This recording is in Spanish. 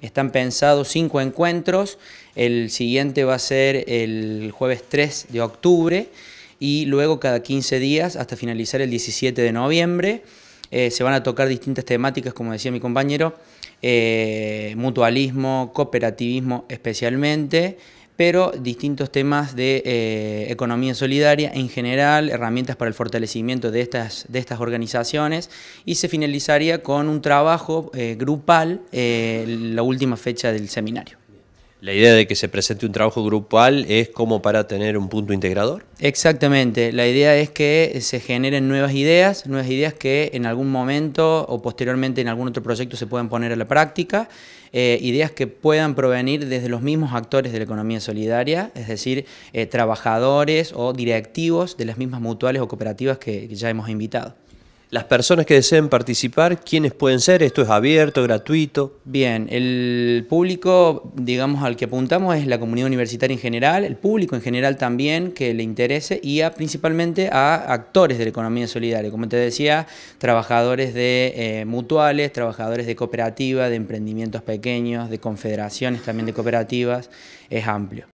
Están pensados cinco encuentros, el siguiente va a ser el jueves 3 de octubre y luego cada 15 días hasta finalizar el 17 de noviembre. Eh, se van a tocar distintas temáticas, como decía mi compañero, eh, mutualismo, cooperativismo especialmente, pero distintos temas de eh, economía solidaria en general, herramientas para el fortalecimiento de estas, de estas organizaciones y se finalizaría con un trabajo eh, grupal eh, la última fecha del seminario. La idea de que se presente un trabajo grupal es como para tener un punto integrador. Exactamente, la idea es que se generen nuevas ideas, nuevas ideas que en algún momento o posteriormente en algún otro proyecto se puedan poner a la práctica, eh, ideas que puedan provenir desde los mismos actores de la economía solidaria, es decir, eh, trabajadores o directivos de las mismas mutuales o cooperativas que ya hemos invitado. Las personas que deseen participar, ¿quiénes pueden ser? ¿Esto es abierto, gratuito? Bien, el público, digamos, al que apuntamos es la comunidad universitaria en general, el público en general también que le interese y principalmente a actores de la economía solidaria, como te decía, trabajadores de eh, mutuales, trabajadores de cooperativas, de emprendimientos pequeños, de confederaciones también de cooperativas, es amplio.